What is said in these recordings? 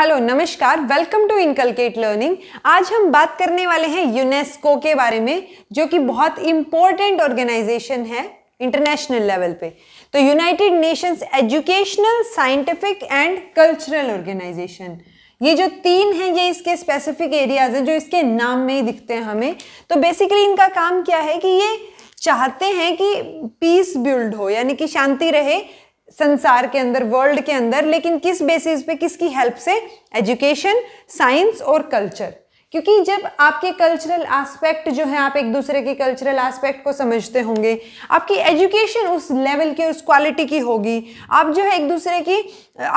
hello नमस्कार welcome to inculcate learning आज हम बात करने वाले हैं यूनेस्को के बारे में जो कि बहुत इम्पोर्टेंट ऑर्गेनाइजेशन है इंटरनेशनल लेवल पे तो United Nations educational scientific and cultural organisation ये जो तीन हैं ये इसके स्पेसिफिक एरियाज हैं जो इसके नाम में ही दिखते हैं हमें तो बेसिकली इनका काम क्या है कि ये चाहते हैं कि पीस बिल्ड हो यानी कि शांति रहे संसार के अंदर वर्ल्ड के अंदर लेकिन किस बेसिस पे किसकी हेल्प से एजुकेशन साइंस और कल्चर क्योंकि जब आपके कल्चरल एस्पेक्ट जो है आप एक दूसरे के कल्चरल एस्पेक्ट को समझते होंगे आपकी एजुकेशन उस लेवल की उस क्वालिटी की होगी आप जो है एक दूसरे की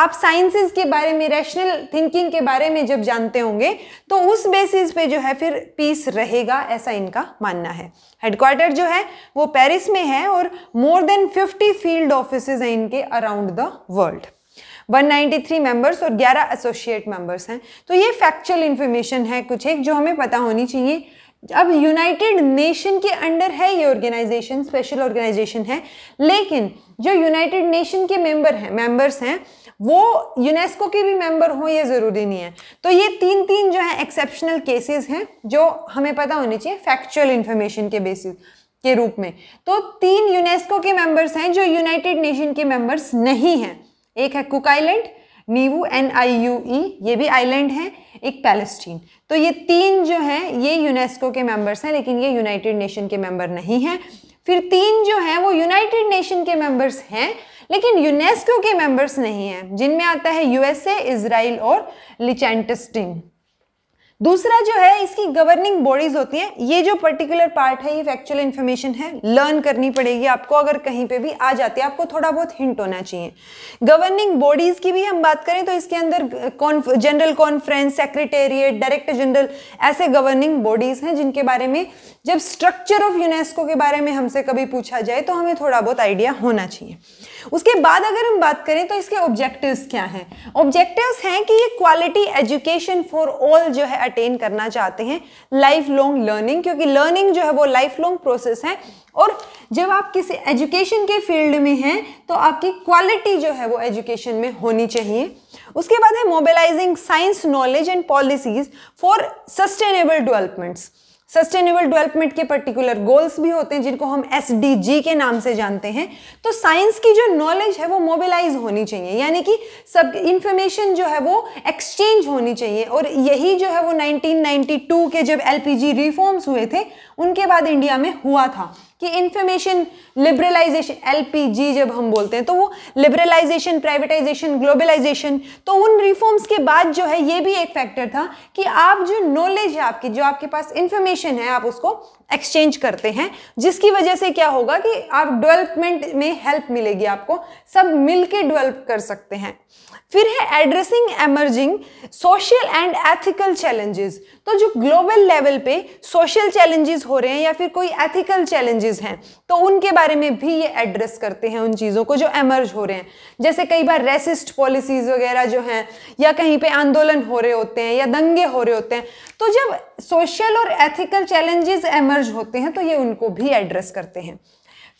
आप साइंसेस के बारे में रैशनल थिंकिंग के बारे में जब जानते होंगे तो उस बेसिस पे जो है फिर पीस रहेगा ऐसा इनका मानना है हेडक्वार्टर जो है वो पेरिस में है और more than fifty field office हैं इनके अराउंड द वर्ल्ड 193 मेंबर्स और 11 एसोसिएट मेंबर्स हैं तो ये फैक्चुअल इन्फॉर्मेशन है कुछ एक जो हमें पता होनी चाहिए अब यूनाइटेड नेशन के अंडर है ये ऑर्गेनाइजेशन स्पेशल ऑर्गेनाइजेशन है लेकिन जो यूनाइटेड नेशन के मेंबर हैं मेंबर्स हैं वो यूनेस्को के भी मेंबर हों ये ज़रूरी नहीं है तो ये तीन तीन जो है एक्सेप्शनल केसेस हैं जो हमें पता होने चाहिए फैक्चुअल इन्फॉर्मेशन के बेसिस के रूप में तो तीन यूनेस्को के मेंबर्स हैं जो यूनाइटेड नेशन के मेंबर्स नहीं हैं एक है Cook Island Niue N I U E ये भी आइलैंड है एक पैलेस्टीन तो ये तीन जो है ये यूनेस्को के मेंबर्स हैं लेकिन ये यूनाइटेड नेशन के मेंबर नहीं हैं फिर तीन जो हैं वो यूनाइटेड नेशन के मेंबर्स हैं लेकिन यूनेस्को के मेंबर्स नहीं हैं जिनमें आता है यूएसए इसराइल और लिचेंटस्टिंग दूसरा जो है इसकी गवर्निंग बॉडीज होती हैं ये जो पर्टिकुलर पार्ट है ये फैक्चुअल इन्फॉर्मेशन है लर्न करनी पड़ेगी आपको अगर कहीं पे भी आ जाती है आपको थोड़ा बहुत हिंट होना चाहिए गवर्निंग बॉडीज की भी हम बात करें तो इसके अंदर general conference secretariat director general ऐसे गवर्निंग बॉडीज हैं जिनके बारे में जब स्ट्रक्चर ऑफ यूनेस्को के बारे में हमसे कभी पूछा जाए तो हमें थोड़ा बहुत आइडिया होना चाहिए उसके बाद अगर हम बात करें तो इसके ऑब्जेक्टिव्स क्या हैं ऑब्जेक्टिव्स हैं कि ये क्वालिटी एजुकेशन फॉर ऑल जो है अटेन करना चाहते हैं लाइफ लॉन्ग लर्निंग क्योंकि लर्निंग जो है वो लाइफ लॉन्ग प्रोसेस है और जब आप किसी एजुकेशन के फील्ड में हैं तो आपकी क्वालिटी जो है वो एजुकेशन में होनी चाहिए उसके बाद है mobilising science knowledge and policies for sustainable developments sustainable development के पर्टिकुलर गोल्स भी होते हैं जिनको हम एस के नाम से जानते हैं तो साइंस की जो नॉलेज है वो मोबिलाइज होनी चाहिए यानी कि सब इंफॉर्मेशन जो है वो एक्सचेंज होनी चाहिए और यही जो है वो 1992 के जब एलपीजी रिफॉर्म्स हुए थे उनके बाद इंडिया में हुआ था कि इन्फॉर्मेशन लिबरलाइजेशन एलपीजी जब हम बोलते हैं तो वो लिबरलाइजेशन प्राइवेटाइजेशन ग्लोबलाइजेशन तो उन रिफॉर्म्स के बाद जो है ये भी एक फैक्टर था कि आप जो नॉलेज है आपकी जो आपके पास इन्फॉर्मेशन है आप उसको एक्सचेंज करते हैं जिसकी वजह से क्या होगा कि आप डेवलपमेंट में हेल्प मिलेगी आपको सब मिल डेवलप कर सकते हैं फिर है addressing emerging social and ethical challenges तो जो ग्लोबल लेवल पे सोशल चैलेंजेस हो रहे हैं या फिर कोई एथिकल चैलेंजेस चेंजेस हैं तो उनके बारे में भी ये एड्रेस करते हैं उन चीज़ों को जो एमर्ज हो रहे हैं जैसे कई बार रेसिस्ट पॉलिसीज़ वगैरह जो हैं या कहीं पे आंदोलन हो रहे होते हैं या दंगे हो रहे होते हैं तो जब सोशल और एथिकल चैलेंजेस एमर्ज होते हैं तो ये उनको भी एड्रेस करते हैं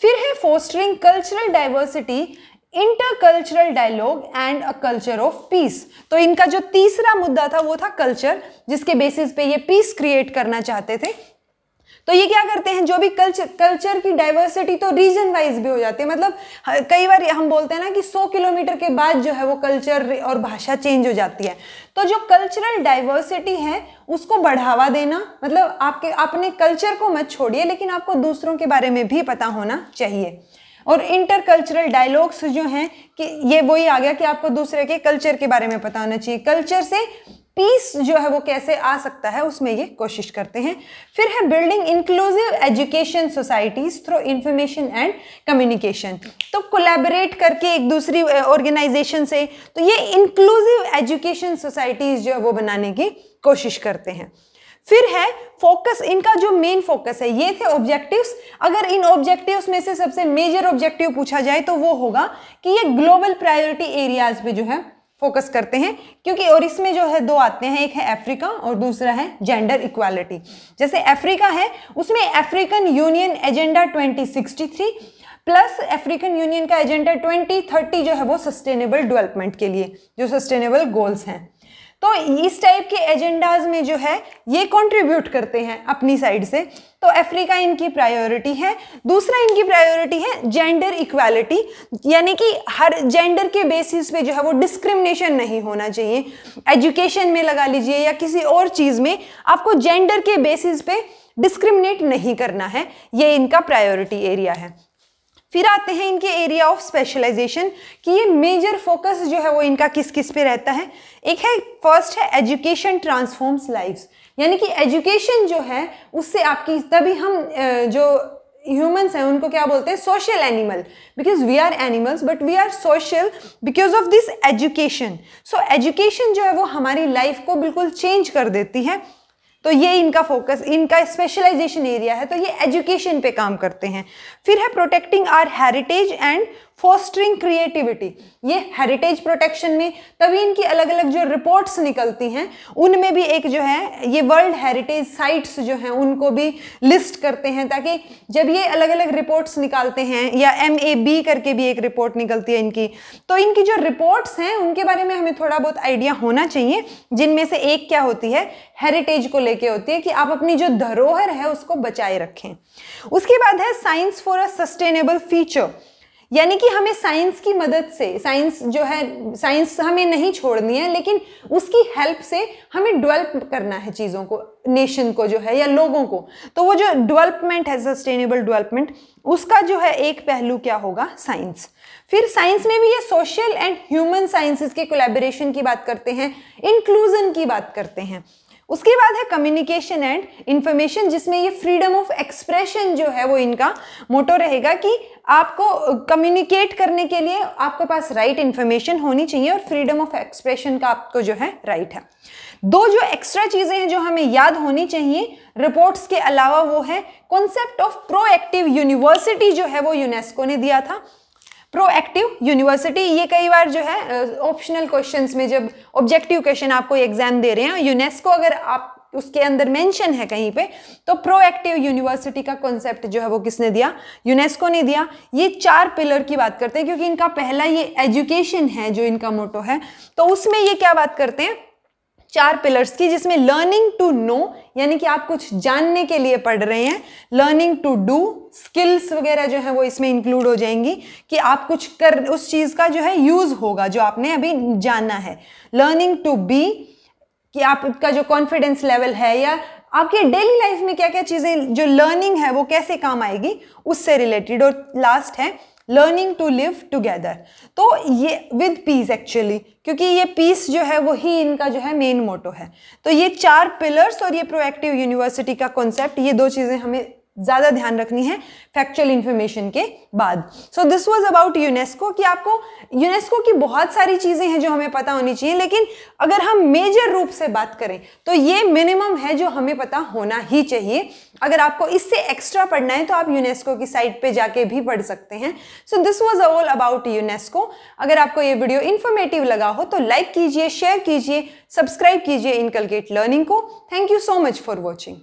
फिर है fostering cultural diversity intercultural dialogue and a culture of peace तो इनका जो तीसरा मुद्दा था वो था कल्चर जिसके बेसिस पे ये पीस क्रिएट करना चाहते थे तो ये क्या करते हैं जो भी कल्चर कल्चर की डाइवर्सिटी तो रीजन वाइज भी हो जाती है मतलब हाँ, कई बार हम बोलते हैं ना कि 100 किलोमीटर के बाद जो है वो कल्चर और भाषा चेंज हो जाती है तो जो कल्चरल डाइवर्सिटी है उसको बढ़ावा देना मतलब आपके अपने कल्चर को मत छोड़िए लेकिन आपको दूसरों के बारे में भी पता होना चाहिए और इंटर कल्चरल डायलॉग्स जो हैं कि ये वही आ गया कि आपको दूसरे के कल्चर के बारे में पता होना चाहिए कल्चर से पीस जो है वो कैसे आ सकता है उसमें ये कोशिश करते हैं फिर है building inclusive education societies through information and communication तो कोलैबोरेट करके एक दूसरी ऑर्गेनाइजेशन से तो ये इंक्लूसिव एजुकेशन सोसाइटीज जो है वो बनाने की कोशिश करते हैं फिर है फोकस इनका जो मेन फोकस है ये थे ऑब्जेक्टिव्स अगर इन ऑब्जेक्टिव्स में से सबसे मेजर ऑब्जेक्टिव पूछा जाए तो वो होगा कि ये ग्लोबल प्रायोरिटी एरियाज में जो है फोकस करते हैं क्योंकि और इसमें जो है दो आते हैं एक है अफ्रीका और दूसरा है जेंडर इक्वालिटी जैसे अफ्रीका है उसमें African union agenda 2063 plus African union का एजेंडा 2030 जो है वो सस्टेनेबल डेवलपमेंट के लिए जो सस्टेनेबल गोल्स हैं तो इस टाइप के एजेंडाज में जो है ये कंट्रीब्यूट करते हैं अपनी साइड से तो अफ्रीका इनकी प्रायोरिटी है दूसरा इनकी प्रायोरिटी है जेंडर इक्वालिटी यानी कि हर जेंडर के बेसिस पे जो है वो डिस्क्रिमिनेशन नहीं होना चाहिए एजुकेशन में लगा लीजिए या किसी और चीज़ में आपको जेंडर के बेसिस पे डिस्क्रिमिनेट नहीं करना है ये इनका प्रायोरिटी एरिया है फिर आते हैं इनके एरिया ऑफ स्पेशलाइजेशन कि ये मेजर फोकस जो है वो इनका किस किस पे रहता है एक है फर्स्ट है एजुकेशन ट्रांसफॉर्म्स लाइफ यानी कि एजुकेशन जो है उससे आपकी तभी हम जो ह्यूमंस हैं उनको क्या बोलते हैं social animal because we are animals but we are social because of this education so education जो है वो हमारी लाइफ को बिल्कुल चेंज कर देती है तो ये इनका फोकस इनका स्पेशलाइजेशन एरिया है तो ये एजुकेशन पे काम करते हैं फिर है protecting our heritage and fostering creativity ये हेरिटेज प्रोटेक्शन में तभी इनकी अलग अलग जो रिपोर्ट्स निकलती हैं उनमें भी एक जो है ये वर्ल्ड हेरिटेज साइट्स जो हैं उनको भी लिस्ट करते हैं ताकि जब ये अलग अलग रिपोर्ट्स निकालते हैं या एम करके भी एक रिपोर्ट निकलती है इनकी तो इनकी जो रिपोर्ट्स हैं उनके बारे में हमें थोड़ा बहुत आइडिया होना चाहिए जिनमें से एक क्या होती है हेरिटेज को लेके होती है कि आप अपनी जो धरोहर है उसको बचाए रखें उसके बाद है science for a sustainable future यानी कि हमें साइंस की मदद से साइंस जो है साइंस हमें नहीं छोड़नी है लेकिन उसकी हेल्प से हमें डेवलप करना है चीज़ों को नेशन को जो है या लोगों को तो वो जो डेवलपमेंट है सस्टेनेबल डेवलपमेंट उसका जो है एक पहलू क्या होगा साइंस फिर साइंस में भी ये सोशल एंड ह्यूमन साइंसेस के कोलेबोरेशन की बात करते हैं इंक्लूजन की बात करते हैं उसके बाद है कम्युनिकेशन एंड इंफॉर्मेशन जिसमें ये फ्रीडम ऑफ एक्सप्रेशन जो है वो इनका मोटो रहेगा कि आपको कम्युनिकेट करने के लिए आपके पास राइट right इंफॉर्मेशन होनी चाहिए और फ्रीडम ऑफ एक्सप्रेशन का आपको जो है राइट right है दो जो एक्स्ट्रा चीज़ें हैं जो हमें याद होनी चाहिए रिपोर्ट्स के अलावा वो है कॉन्सेप्ट ऑफ प्रोएक्टिव यूनिवर्सिटी जो है वो यूनेस्को ने दिया था प्रोएक्टिव यूनिवर्सिटी ये कई बार जो है ऑप्शनल क्वेश्चंस में जब ऑब्जेक्टिव क्वेश्चन आपको एग्जाम दे रहे हैं यूनेस्को अगर आप उसके अंदर मेंशन है कहीं पे तो प्रोएक्टिव यूनिवर्सिटी का कॉन्सेप्ट जो है वो किसने दिया यूनेस्को ने दिया ये चार पिलर की बात करते हैं क्योंकि इनका पहला ये एजुकेशन है जो इनका मोटो है तो उसमें ये क्या बात करते हैं चार पिलर्स की जिसमें लर्निंग टू नो यानी कि आप कुछ जानने के लिए पढ़ रहे हैं लर्निंग टू डू स्किल्स वगैरह जो है वो इसमें इंक्लूड हो जाएंगी कि आप कुछ कर उस चीज़ का जो है यूज़ होगा जो आपने अभी जानना है लर्निंग टू बी कि आपका जो कॉन्फिडेंस लेवल है या आपके डेली लाइफ में क्या क्या चीज़ें जो लर्निंग है वो कैसे काम आएगी उससे रिलेटेड और लास्ट है लर्निंग टू लिव टुगेदर तो ये विद पीस एक्चुअली क्योंकि ये पीस जो है वही इनका जो है मेन मोटो है तो ये चार पिलर्स और ये प्रोएक्टिव यूनिवर्सिटी का कॉन्सेप्ट ये दो चीज़ें हमें ज़्यादा ध्यान रखनी है फैक्चुअल इन्फॉर्मेशन के बाद so this was about UNESCO कि आपको यूनेस्को की बहुत सारी चीज़ें हैं जो हमें पता होनी चाहिए लेकिन अगर हम मेजर रूप से बात करें तो ये मिनिमम है जो हमें पता होना ही चाहिए अगर आपको इससे एक्स्ट्रा पढ़ना है तो आप यूनेस्को की साइट पे जाके भी पढ़ सकते हैं so this was all about UNESCO अगर आपको ये वीडियो इन्फॉर्मेटिव लगा हो तो लाइक कीजिए शेयर कीजिए सब्सक्राइब कीजिए इनकलगेट लर्निंग को thank you so much for watching